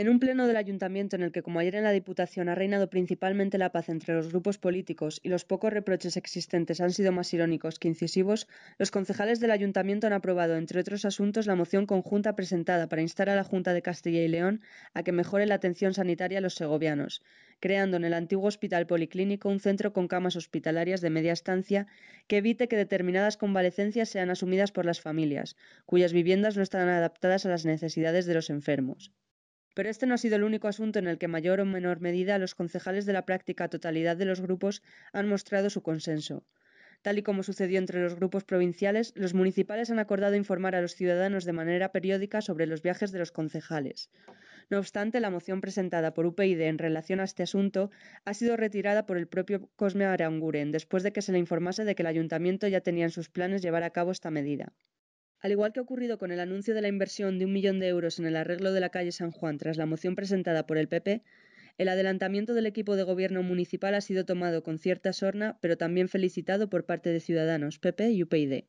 En un pleno del ayuntamiento en el que, como ayer en la Diputación, ha reinado principalmente la paz entre los grupos políticos y los pocos reproches existentes han sido más irónicos que incisivos, los concejales del ayuntamiento han aprobado, entre otros asuntos, la moción conjunta presentada para instar a la Junta de Castilla y León a que mejore la atención sanitaria a los segovianos, creando en el antiguo hospital policlínico un centro con camas hospitalarias de media estancia que evite que determinadas convalecencias sean asumidas por las familias, cuyas viviendas no están adaptadas a las necesidades de los enfermos. Pero este no ha sido el único asunto en el que mayor o menor medida los concejales de la práctica totalidad de los grupos han mostrado su consenso. Tal y como sucedió entre los grupos provinciales, los municipales han acordado informar a los ciudadanos de manera periódica sobre los viajes de los concejales. No obstante, la moción presentada por UPyD e en relación a este asunto ha sido retirada por el propio Cosme Aranguren después de que se le informase de que el ayuntamiento ya tenía en sus planes llevar a cabo esta medida. Al igual que ha ocurrido con el anuncio de la inversión de un millón de euros en el arreglo de la calle San Juan tras la moción presentada por el PP, el adelantamiento del equipo de gobierno municipal ha sido tomado con cierta sorna, pero también felicitado por parte de Ciudadanos, PP y UPyD.